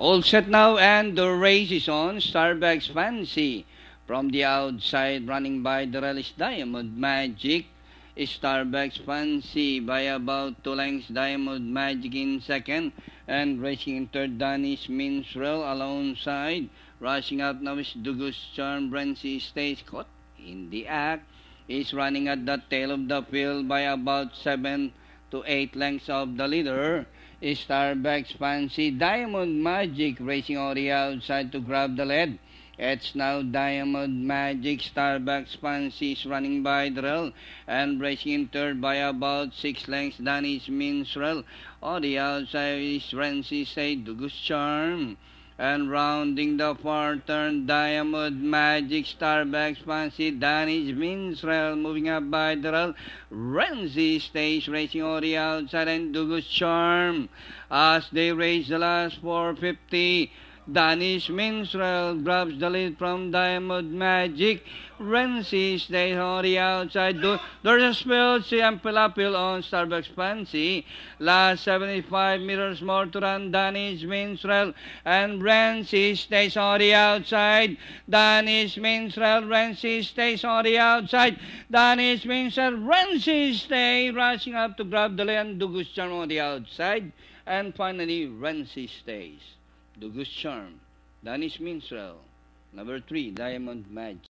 All set now, and the race is on. Starbucks Fancy from the outside, running by the relish Diamond Magic. Starbucks Fancy by about two lengths. Diamond Magic in second, and racing in third, Danish Minstrel alongside. Rushing up now is Dugus Charm Brency Stays caught in the act. Is running at the tail of the field by about seven to eight lengths of the leader. Starbucks Fancy Diamond Magic racing the outside to grab the lead. It's now Diamond Magic Starbucks Fancy is running by Drill and racing in third by about six lengths. Danny's Minstrel. On the outside is fancy Say Dugus Charm and rounding the far turn diamond magic star back fancy Danish minstrel moving up by the rail Renzi stays racing on the outside and Dugus Charm as they race the last 450 Danish minstrel drops the lid from diamond magic. When stays on the outside door, there's a spill, see and pilapil on Starbucks fancy. Last 75 meters more to run Danish minstrel and when stays on the outside. Danish minstrel, when stays on the outside. Danish minstrel, when sees rushing up to grab the lid and do charm on the outside. And finally, Renzi stays. Dugus charm, Danish minstrel. Number three, Diamond Match.